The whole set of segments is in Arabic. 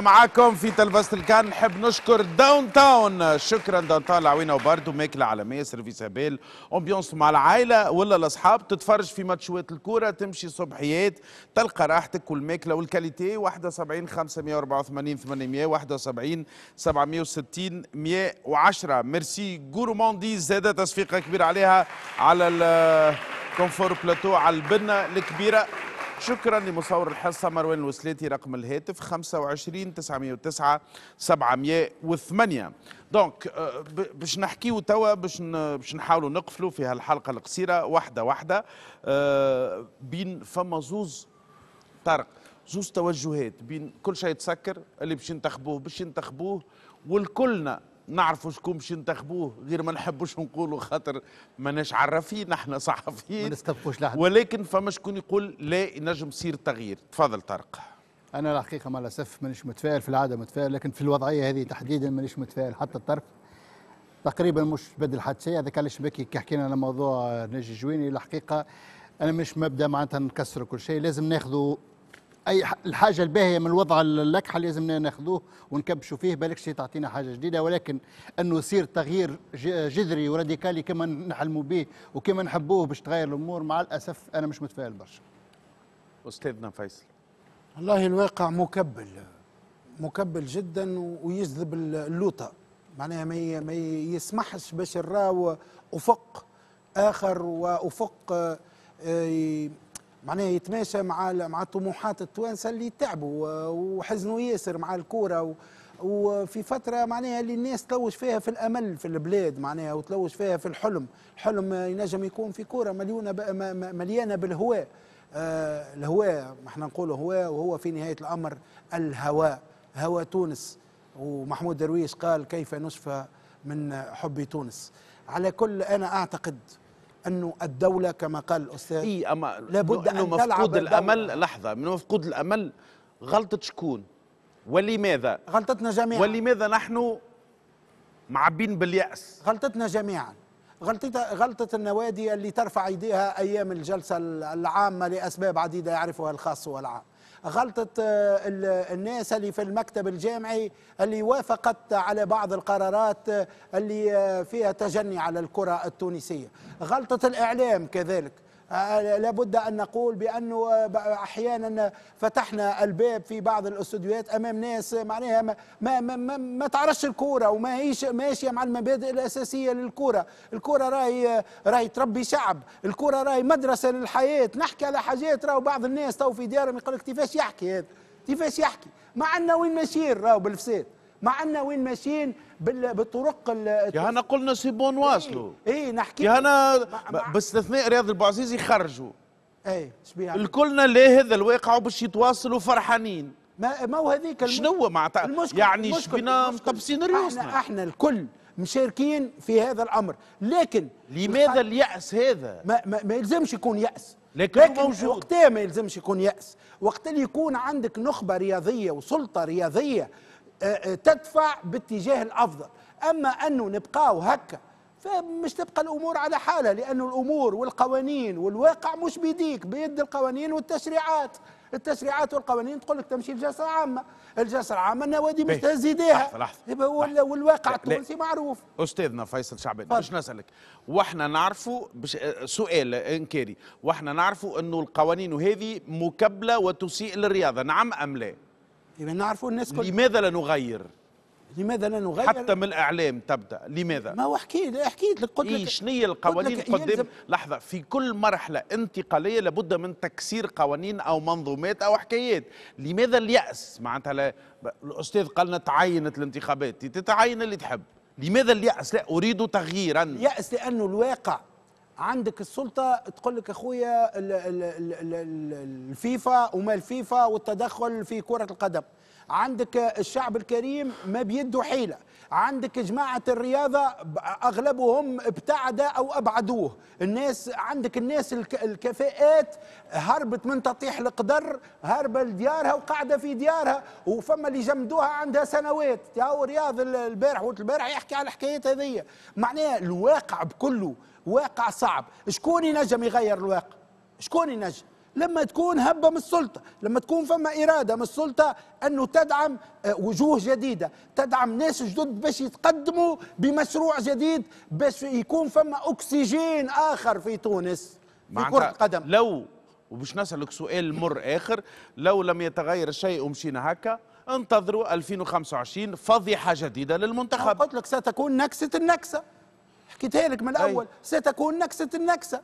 معاكم في تلفزة الكان نحب نشكر داون تاون شكرا داون تاون العوينة وباردو ماكلة عالمية سيرفيس هبال امبيونس مع العائلة ولا الأصحاب تتفرج في ماتشوات الكورة تمشي صبحيات تلقى راحتك والماكلة والكاليتي 71 584 800 71 760 110 ميرسي جورو موندي زادة تصفيقة كبيرة عليها على الكونفور بلاتو على البنة الكبيرة شكرا لمصور الحصة مروان الوسلاتي رقم الهاتف 25 909 708 دونك آه، باش نحكيو توا باش باش نحاولوا نقفلوا في هالحلقة القصيرة واحدة واحدة آه، بين فما زوز طارق زوز توجهات بين كل شيء تسكر اللي باش ينتخبوه باش ينتخبوه والكلنا نعرفوا شكون باش ينتخبوه غير ما نحبوش نقولوا خاطر ماناش عرافين احنا صحفيين ما نستبقوش لحد ولكن فما شكون يقول لا نجم يصير تغيير تفضل طارق انا الحقيقه مع الاسف مانيش متفائل في العاده متفائل لكن في الوضعيه هذه تحديدا مانيش متفائل حتى الطرف تقريبا مش بدل حتى شيء هذاك علاش بكي حكينا على موضوع نجي جويني الحقيقه انا مش مبدا معناتها نكسر كل شيء لازم ناخذوا اي الحاجه الباهيه من الوضع الاكحل لازمنا ناخذوه ونكبشوا فيه بالك تعطينا حاجه جديده ولكن انه يصير تغيير جذري وراديكالي كما نحلموا به وكما نحبوه باش تغير الامور مع الاسف انا مش متفائل برشا استاذنا فيصل والله الواقع مكبل مكبل جدا ويجذب اللوطه معناها ما يسمحش باش نراو افق اخر وافق آه، معناها يتماشى مع مع طموحات التوانسه اللي تعبوا وحزنوا ياسر مع الكوره وفي فتره معناها اللي الناس تلوج فيها في الامل في البلاد معناها وتلوج فيها في الحلم، الحلم ينجم يكون في كوره مليونه مليانه بالهواء آه الهواء احنا نقولوا هواء وهو في نهايه الامر الهواء هواء تونس ومحمود درويش قال كيف نشفى من حب تونس على كل انا اعتقد انه الدوله كما قال الاستاذ إيه أما لابد انه أن مفقود الامل لحظه من مفقود الامل غلطه شكون ولماذا غلطتنا جميعا ولماذا نحن معبين بالياس غلطتنا جميعا غلطة غلطة النوادي اللي ترفع ايديها ايام الجلسة العامة لاسباب عديدة يعرفها الخاص والعام غلطة آه، الناس اللي في المكتب الجامعي اللي وافقت على بعض القرارات آه، اللي آه، فيها تجني على الكرة التونسية غلطة الإعلام كذلك آه، لابد أن نقول بأنه آه، أحيانا فتحنا الباب في بعض الاستوديوهات أمام ناس معناها ما, ما, ما, ما تعرفش الكورة وما هيش ماشية مع المبادئ الأساسية للكورة الكورة راهي راهي تربي شعب الكورة راهي مدرسة للحياة نحكي على حاجات راهو بعض الناس تو في ديارهم يقول لك كيفاش يحكي هذا كيفاش يحكي مع عندنا وين ماشيين راهو بالفساد ما أن وين ماشيين بالطرق يا هنا قلنا سيبون إيه، واصلوا اي إيه نحكي يا هنا باستثناء رياض البوعزيز يخرجوا اي شبيه الكلنا ليه هذا الواقع باش يتواصلوا فرحانين ما ما هو هذيك شنو معناتها يعني شبينا مطبسين ريوسنا احنا احنا الكل مشاركين في هذا الامر لكن لماذا الياس هذا ما, ما, ما يلزمش يكون ياس لكن, لكن وقتها ما يلزمش يكون ياس وقت اللي يكون عندك نخبه رياضيه وسلطه رياضيه آه، آه، تدفع باتجاه الافضل اما انه نبقاو هكا فمش تبقى الامور على حالها لانه الامور والقوانين والواقع مش بيديك بيد القوانين والتشريعات التشريعات والقوانين تقول لك تمشي الجلسه العامه الجلسه العامه النوادي مش تهز ايديها والواقع التونسي معروف استاذنا فيصل شعبان باش نسالك واحنا نعرفوا بش آه، سؤال انكاري واحنا نعرفوا انه القوانين هذه مكبله وتسيء للرياضه نعم ام لا؟ يبقى نعرفوا الناس كل لماذا لا نغير؟ لماذا لا نغير؟ حتى من الاعلام تبدا لماذا؟ ما هو احكي احكي لك قلت إيه، لك إيه هي القوانين قدام لحظه في كل مرحله انتقاليه لابد من تكسير قوانين او منظومات او حكايات، لماذا الياس؟ معناتها الاستاذ قال تعينت الانتخابات، تتعين اللي تحب، لماذا الياس؟ لا اريد تغييرا ياس لانه الواقع عندك السلطه تقول لك اخويا الفيفا وما الفيفا والتدخل في كره القدم عندك الشعب الكريم ما بيده حيله عندك جماعة الرياضة أغلبهم ابتعد أو أبعدوه الناس عندك الناس الكفاءات هربت من تطيح القدر هربة لديارها وقاعدة في ديارها وفما اللي جمدوها عندها سنوات يا رياض البارح والبارح يحكي على الحكايات هذية معناها الواقع بكله واقع صعب شكون ينجم يغير الواقع شكون ينجم لما تكون هبه من السلطه، لما تكون فما اراده من السلطه انه تدعم آه، وجوه جديده، تدعم ناس جدد باش يتقدموا بمشروع جديد باش يكون فما اكسجين اخر في تونس في كره القدم. لو وباش نسالك سؤال مر اخر، لو لم يتغير الشيء ومشينا هكا انتظروا 2025 فضيحه جديده للمنتخب. قلت لك ستكون نكسه النكسه. حكيتها لك من الاول ستكون نكسه النكسه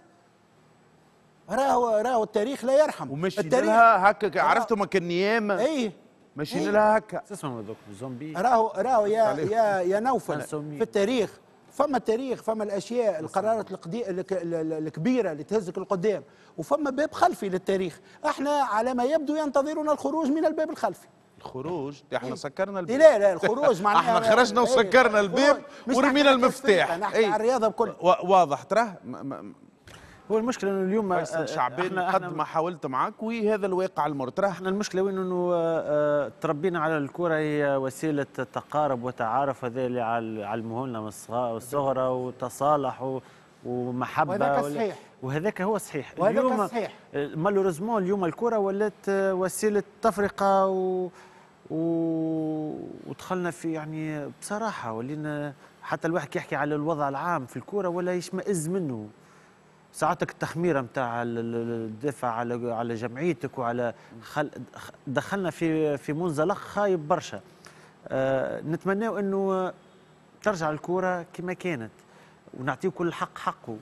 راهو راهو التاريخ لا يرحم ومشي لها هكا عرفتهم النيامه ايه ماشيين إيه؟ لها هكا اسمهم هذوك زومبي راهو راهو يا يا يا نوفل في التاريخ فما تاريخ فما الاشياء القرارات الكبيره اللي تهزك لقدام وفما باب خلفي للتاريخ احنا على ما يبدو ينتظرنا الخروج من الباب الخلفي الخروج دي احنا إيه؟ سكرنا البيب إيه، لا لا الخروج معناها احنا خرجنا إيه، وسكرنا البيب ورمينا المفتاح نحكي ايه؟ الرياضه بكل واضح تراه هو المشكله انه اليوم فيصل آه، آه، شعبان قد ما حاولت معك وهذا الواقع المرترح احنا المشكله وين انه آه، تربينا على الكره هي وسيله تقارب وتعارف هذا اللي علموه لنا من الصغرى وتصالح ومحبه وهذاك صحيح وهذاك هو صحيح وهذاك اليوم صحيح مالوريزمون اليوم الكره ولات وسيله تفرقه و ودخلنا في يعني بصراحه ولينا حتى الواحد يحكي على الوضع العام في الكوره ولا يشمئز منه ساعتك التخميره نتاع الدفاع على على جمعيتك وعلى خل... دخلنا في في منزلق خايب برشا أه نتمناو انه ترجع الكوره كما كانت ونعطيه كل حق حقه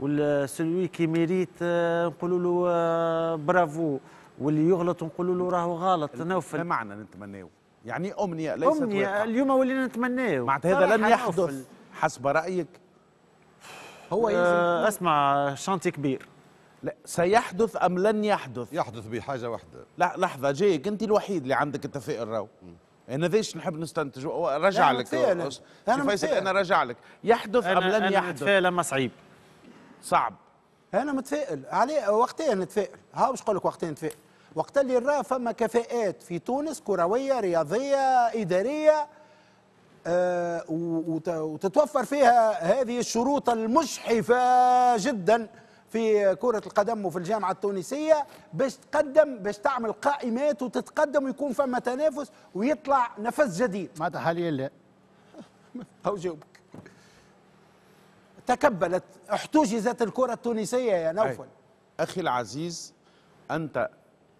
والسلوي كي ميريت آه، نقولوا له آه، برافو واللي يغلط نقول له راهو غلط ما معنى نتمناه يعني امنيه ليست امنيه واقع. اليوم ولينا نتمناه معناتها هذا لن يحدث حسب رايك هو أه اسمع شانتي كبير لا سيحدث ام لن يحدث يحدث بحاجه واحده لا لحظه جايك انت الوحيد اللي عندك التفاؤل راهو يعني انا ذيش نحب نستنتج رجع لك انا فيصل انا رجع لك يحدث ام لن أنا يحدث انا متفائل اما صعيب صعب انا متفائل عليه وقتين نتفائل ها باش نقول لك وقتين نتفائل وقت اللي راه فما كفاءات في تونس كرويه رياضيه اداريه آه، وتتوفر فيها هذه الشروط المجحفه جدا في كرة القدم وفي الجامعة التونسية باش تقدم باش تعمل قائمات وتتقدم ويكون فما تنافس ويطلع نفس جديد. معناتها حاليا لا. أو جاوبك. تكبلت احتجزت الكرة التونسية يا نوفل. أخي العزيز أنت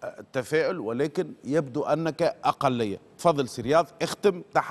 التفاؤل ولكن يبدو انك اقليه فضل سرياض اختم تحدث